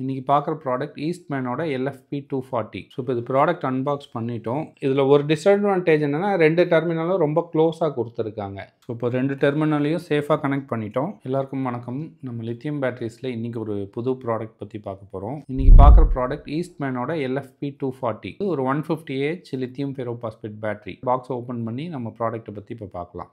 இன்றைக்கி பார்க்குற ப்ராடக்ட் ஈஸ்ட்மேனோட எல்எஃப்பி டூ ஃபார்ட்டி ஸோ இப்போ இது ப்ராடக்ட் அன்பாக்ஸ் பண்ணிட்டோம் இதில் ஒரு டிஸ்அட்வான்டேஜ் என்னென்னா ரெண்டு டெர்மினலும் ரொம்ப க்ளோஸாக கொடுத்துருக்காங்க ஸோ இப்போ ரெண்டு டெர்மினலையும் சேஃபாக கனெக்ட் பண்ணிட்டோம் எல்லாருக்கும் வணக்கம் நம்ம லித்தியம் பேட்டரிஸில் இன்றைக்கி ஒரு புது ப்ராடக்ட் பற்றி பார்க்க போகிறோம் இன்றைக்கி பார்க்குற ப்ராடக்ட் ஈஸ்ட்மேனோட எல்எஃபி டூ ஃபார்ட்டி ஒரு one fifty AH lithium ferrophosphate battery box open பண்ணி நம்ம ப்ராடக்ட்டை பற்றி இப்போ பார்க்கலாம்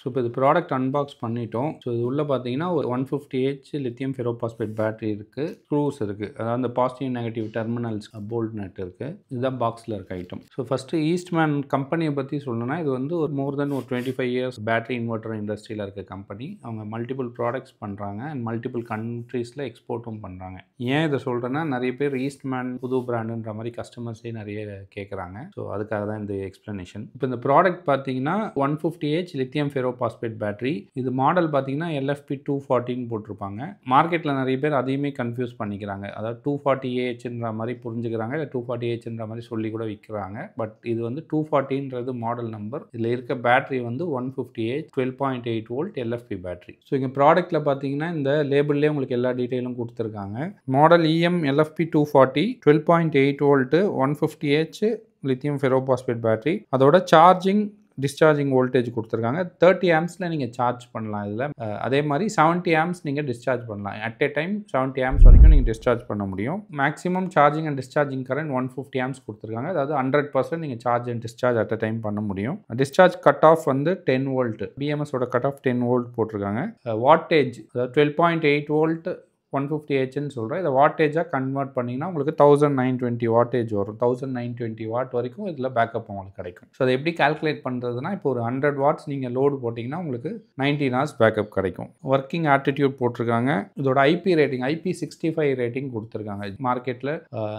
ஸோ இப்போ இது ப்ராடக்ட் அன்பாக்ஸ் பண்ணிட்டோம் ஸோ இது உள்ளே பார்த்தீங்கன்னா ஒரு one fifty H lithium ferrophosphate battery இருக்குது ஸ்க்ரூஸ் இருக்குது அதாவது அந்த positive negative terminals bolt nut இருக்குது இதுதான் பாக்ஸில் இருக்க ஐட்டம் ஸோ ஃபஸ்ட்டு ஈஸ்ட்மேன் கம்பெனியை பற்றி சொல்லணும்னா இது வந்து ஒரு மோர் தென் ஒரு twenty five years battery inverter இண்டஸ்ட்ரியில் இருக்க கம்பெனி அவங்க மல்டிபிள் ப்ராடக்ட்ஸ் பண்ணுறாங்க அண்ட் மல்டிபிள் கண்ட்ரீஸில் எக்ஸ்போர்ட்டும் பண்ணுறாங்க ஏன் இதை சொல்கிறேன்னா நிறைய பேர் ஈஸ்ட்மேன் புது பிராண்டுன்ற மாதிரி கஸ்டமர்ஸே நிறைய கேட்குறாங்க ஸோ அதுக்காக தான் இந்த எக்ஸ்ப்ளனேஷன் இப்போ இந்த ப்ராடக்ட் பார்த்தீங்கன்னா one fifty H lithium ferro phosphate battery இது மாடல் பார்த்தீங்கன்னா எல்எஃபி டூ ஃபார்ட்டின்னு போட்டிருப்பாங்க மார்க்கெட்டில் நிறைய பேர் அதையுமே கன்ஃபியூஸ் பண்ணிக்கிறாங்க அதாவது டூ ஃபார்ட்டி ஏஹெச்ன்ற மாதிரி புரிஞ்சுக்கிறாங்க இல்லை டூ ஃபார்ட்டி ஏஹெச்ன்ற மாதிரி சொல்லி கூட விற்கிறாங்க பட் இது வந்து டூ ஃபார்ட்டின்றது மாடல் நம்பர் இதில் இருக்க பேட்டரி வந்து one fifty AH twelve point eight volt LFP battery so இங்கே ப்ராடக்ட்டில் பார்த்தீங்கன்னா இந்த லேபிள்லேயே உங்களுக்கு எல்லா டீட்டெயிலும் கொடுத்துருக்காங்க model EM LFP two forty twelve point eight volt one fifty H lithium ferrophosphate battery அதோட சார்ஜிங் டிஸ்சார்ஜிங் வோல்டேஜ் கொடுத்துருக்காங்க தேர்ட்டி ஆம்ஸில் நீங்கள் சார்ஜ் பண்ணலாம் இதில் அதே மாதிரி செவன்ட்டி ஆம்ஸ் நீங்கள் டிஸ்சார்ஜ் பண்ணலாம் at a time seventy amps வரைக்கும் நீங்கள் டிஸ்சார்ஜ் பண்ண முடியும் maximum charging and discharging current one fifty amps கொடுத்துருக்காங்க அதாவது ஹண்ட்ரட் பர்சன்ட் நீங்கள் charge and discharge at a time பண்ண முடியும் டிஸ்சார்ஜ் கட் ஆஃப் வந்து டென் வோல்ட் பிஎம்எஸோட கட் ஆஃப் டென் வோல்ட் போட்டிருக்காங்க வாட்டேஜ் அதாவது twelve point eight volt one fifty ஹெச்னு சொல்கிறேன் இதை வாட்டேஜாக கன்வெர்ட் பண்ணிங்கன்னா உங்களுக்கு தௌசண்ட் நைன் டுவெண்ட்டி வாட்டேஜ் வரும் தௌசண்ட் நைன் டுவெண்ட்டி வாட் வரைக்கும் இதில் பேக்கப் உங்களுக்கு கிடைக்கும் ஸோ அதை எப்படி கால்குலேட் பண்ணுறதுனா இப்போ ஒரு ஹண்ட்ரட் வாட்ஸ் நீங்கள் லோடு போட்டிங்கன்னா உங்களுக்கு நைன்டீன் ஹவர்ஸ் பேக்கப் கிடைக்கும் ஒர்க்கிங் ஆட்டிடியூட் போட்டிருக்காங்க இதோட IP rating IP sixty five rating கொடுத்துருக்காங்க மார்க்கெட்டில்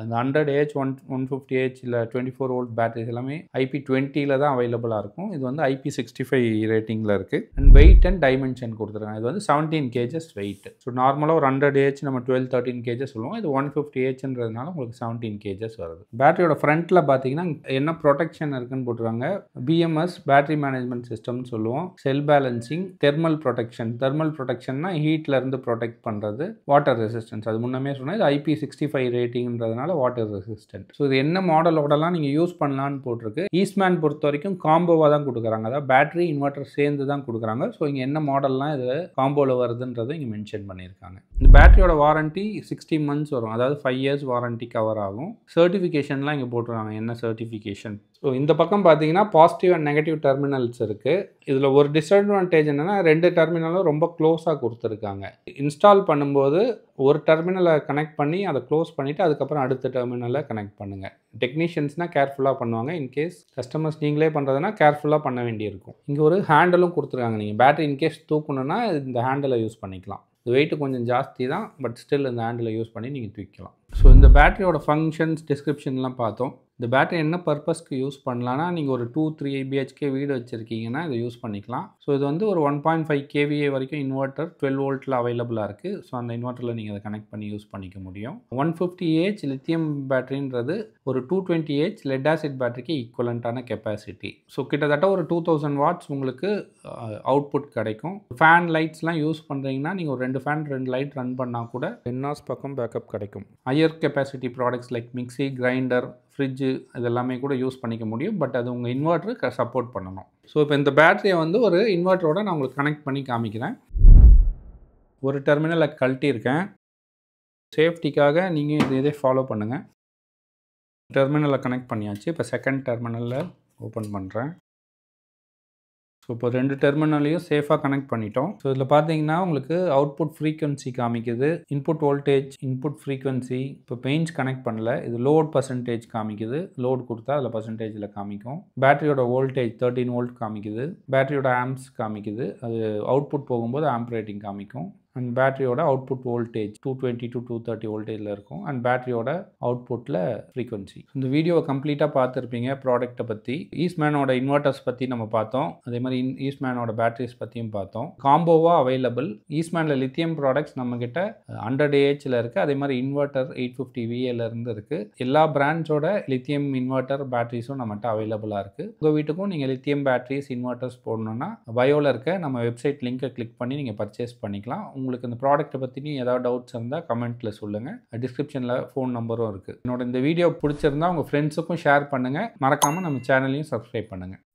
இந்த hundred AH one one fifty AH இல்லை டுவெண்ட்டி ஃபோர் ஓல்ட் பேட்டரிஸ் எல்லாமே ஐபி டுவெண்ட்டியில் தான் அவைலபிளாக இருக்கும் இது வந்து ஐபி சிக்ஸ்டி ஃபைவ் ரேட்டிங்கில் இருக்குது அண்ட் வெயிட் அண்ட் டைமென்ஷன் கொடுத்துருக்காங்க இது வந்து செவன்டீன் கேஜஸ் வெயிட் ஸோ நார்மலாக ஒரு ஹண்ட்ரட் ஹண்ட்ரட் ஏஹெச் நம்ம டுவெல் தேர்ட்டின் கேஜஸ் சொல்லுவோம் இது ஒன் ஃபிஃப்டி ஏஹெச்ன்றதுனால உங்களுக்கு செவன்டீன் கேஜஸ் வருது பேட்டரியோட ஃப்ரண்ட்டில் பார்த்தீங்கன்னா என்ன ப்ரொடெக்ஷன் இருக்குன்னு போட்டுருவாங்க பிஎம்எஸ் பேட்டரி மேனேஜ்மெண்ட் சிஸ்டம்னு சொல்லுவோம் cell balancing thermal protection thermal ப்ரொடெக்ஷன்னா ஹீட்லேருந்து ப்ரொடெக்ட் பண்ணுறது வாட்டர் ரெசிஸ்டன்ஸ் அது முன்னமே சொன்னால் இது ஐபி சிக்ஸ்டி ஃபைவ் ரேட்டிங்கிறதுனால வாட்டர் ரெசிஸ்டன்ட் ஸோ இது என்ன மாடலோடலாம் நீங்கள் யூஸ் பண்ணலான்னு போட்டிருக்கு ஈஸ்மேன் பொறுத்த வரைக்கும் காம்போவாக தான் கொடுக்குறாங்க அதாவது பேட்டரி இன்வெர்டர் சேர்ந்து தான் கொடுக்குறாங்க ஸோ இங்கே என்ன மாடல்லாம் இது காம்போவில் வருதுன்றதை இங்கே மென்ஷன் பண்ணியிருக்காங்க இந்த பேட்டரி பேட்டரியோட வாரண்ட்டி சிக்ஸ்டி மந்த்ஸ் வரும் அதாவது ஃபைவ் இயர்ஸ் வாரண்ட்டி கவர் ஆகும் சர்டிஃபிகேஷன்லாம் இங்கே போட்டுருக்காங்க என்ன சர்டிஃபிகேஷன் ஸோ இந்த பக்கம் பார்த்தீங்கன்னா பாசிட்டிவ் அண்ட் நெகட்டிவ் டெர்மினல்ஸ் இருக்குது இதில் ஒரு டிஸ்அட்வான்டேஜ் என்னென்னா ரெண்டு டெர்மினலும் ரொம்ப க்ளோஸாக கொடுத்துருக்காங்க இன்ஸ்டால் பண்ணும்போது ஒரு டெர்மினலை கனெக்ட் பண்ணி அதை க்ளோஸ் பண்ணிவிட்டு அதுக்கப்புறம் அடுத்த டெர்மினலை கனெக்ட் பண்ணுங்கள் டெக்னீஷியன்ஸ்னால் கேர்ஃபுல்லாக பண்ணுவாங்க இன்கேஸ் கஸ்டமர்ஸ் நீங்களே பண்ணுறதுனா கேர்ஃபுல்லாக பண்ண வேண்டியிருக்கும் இங்கே ஒரு ஹேண்டலும் கொடுத்துருக்காங்க நீங்கள் பேட்டரி இன்கேஸ் தூக்கணுன்னா இந்த ஹேண்டலை யூஸ் பண்ணிக்கலாம் இந்த வெயிட் கொஞ்சம் ஜாஸ்தி தான் பட் ஸ்டில் இந்த ஹேண்டில் யூஸ் பண்ணி நீங்கள் தூக்கிக்கலாம் ஸோ இந்த பேட்டரியோட ஃபங்க்ஷன்ஸ் டிஸ்கிரிப்ஷன்லாம் பார்த்தோம் இந்த பேட்டரி என்ன பர்பஸ்க்கு யூஸ் பண்ணலான்னா நீங்கள் ஒரு டூ த்ரீ பிஹெச்கே வீடு வச்சுருக்கீங்கன்னா இதை யூஸ் பண்ணிக்கலாம் ஸோ இது வந்து ஒரு ஒன் பாயிண்ட் ஃபைவ் கேவிஏ வரைக்கும் இன்வெர்ட்டர் டுவெல் வோல்ட்டில் அவைலபிளாக இருக்குது ஸோ அந்த இன்வெர்ட்டரில் நீங்கள் அதை கனெக்ட் பண்ணி யூஸ் பண்ணிக்க முடியும் ஒன் ஃபிஃப்டி ஏஹெச் லித்தியம் பேட்டரின்றது ஒரு two twenty AH lead acid பேட்டரிக்கு ஈக்குவலண்ட்டான கெப்பாசிட்டி ஸோ கிட்டத்தட்ட ஒரு டூ தௌசண்ட் வாட்ஸ் உங்களுக்கு அவுட்புட் கிடைக்கும் ஃபேன் லைட்ஸ்லாம் யூஸ் பண்ணுறீங்கன்னா நீங்கள் ஒரு ரெண்டு ஃபேன் ரெண்டு லைட் ரன் பண்ணால் கூட என்ஆர்ஸ் பக்கம் பேக்கப் கிடைக்கும் higher capacity products like mixie grinder fridge இதெல்லாமே கூட யூஸ் பண்ணிக்க முடியும் பட் அது உங்கள் இன்வெர்ட்ரு சப்போர்ட் பண்ணணும் ஸோ இப்போ இந்த பேட்டரியை வந்து ஒரு இன்வெர்ட்டரோட நான் உங்களுக்கு கனெக்ட் பண்ணி காமிக்கிறேன் ஒரு டெர்மினலை கழட்டியிருக்கேன் சேஃப்டிக்காக நீங்கள் இது இதே ஃபாலோ பண்ணுங்கள் டெர்மினலை கனெக்ட் பண்ணியாச்சு இப்போ செகண்ட் டெர்மினலில் ஓப்பன் பண்ணுறேன் ஸோ இப்போ ரெண்டு டெர்மினலையும் சேஃபாக கனெக்ட் பண்ணிட்டோம் ஸோ இதில் பார்த்தீங்கன்னா உங்களுக்கு அவுட்புட் ஃப்ரீக்வன்சி காமிக்குது இன்புட் வோல்டேஜ் இன்புட் ஃப்ரீக்வன்சி இப்போ பெயின்ஸ் கனெக்ட் பண்ணல இது லோட் பர்சன்டேஜ் காமிக்குது லோட் கொடுத்தா அதில் பர்சன்டேஜில் காமிக்கும் பேட்டரியோட வோல்டேஜ் தேர்ட்டின் வோல்ட் காமிக்குது பேட்டரியோட ஆம்ப்ஸ் காமிக்குது அது அவுட்புட் போகும்போது ஆம்ப் ரேட்டிங் காமிக்கும் அண்ட் பேட்டரியோட output voltage two twenty to two thirty வோல்டேஜில் இருக்கும் அண்ட் பேட்டரியோட அவுட்புட்டில் ஃப்ரீக்வன்சி இந்த வீடியோவை கம்ப்ளீட்டாக பார்த்துருப்பீங்க ப்ராடக்ட்டை பற்றி ஈஸ்ட்மேனோட இன்வெர்ட்டர்ஸ் பற்றி நம்ம பார்த்தோம் அதே மாதிரி இன் ஈஸ்ட்மேனோட பேட்டரிஸ் பற்றியும் பார்த்தோம் காம்போவாக அவைலபிள் ஈஸ்ட்மேனில் லித்தியம் ப்ராடக்ட்ஸ் நம்மக்கிட்ட ஹண்ட்ரட் ஏஹெச்சில் இருக்குது அதே மாதிரி இன்வெர்ட்டர் எயிட் ஃபிஃப்டி விஏலேருந்து இருக்குது எல்லா பிராண்ட்ஸோட லித்தியம் இன்வெர்ட்டர் பேட்டரிஸும் நம்மகிட்ட அவைலபிளாக இருக்குது உங்கள் வீட்டுக்கும் நீங்கள் லித்தியம் பேட்டரிஸ் இன்வெர்ட்டர்ஸ் போடணுன்னா பயோவில் இருக்க நம்ம வெப்சைட் லிங்க்கை கிளிக் பண்ணி நீங்கள் பர்ச்சேஸ் பண்ணிக்கலாம் உங்கள் உங்களுக்கு இந்த ப்ராடக்ட்டை பற்றியும் ஏதாவது டவுட்ஸ் இருந்தால் கமெண்ட்டில் சொல்லுங்கள் டிஸ்கிரிப்ஷனில் ஃபோன் நம்பரும் இருக்குது என்னோட இந்த வீடியோ பிடிச்சிருந்தா உங்கள் ஃப்ரெண்ட்ஸுக்கும் ஷேர் பண்ணுங்கள் மறக்காமல் நம்ம சேனலையும் சப்ஸ்கிரைப் பண்ணுங்கள்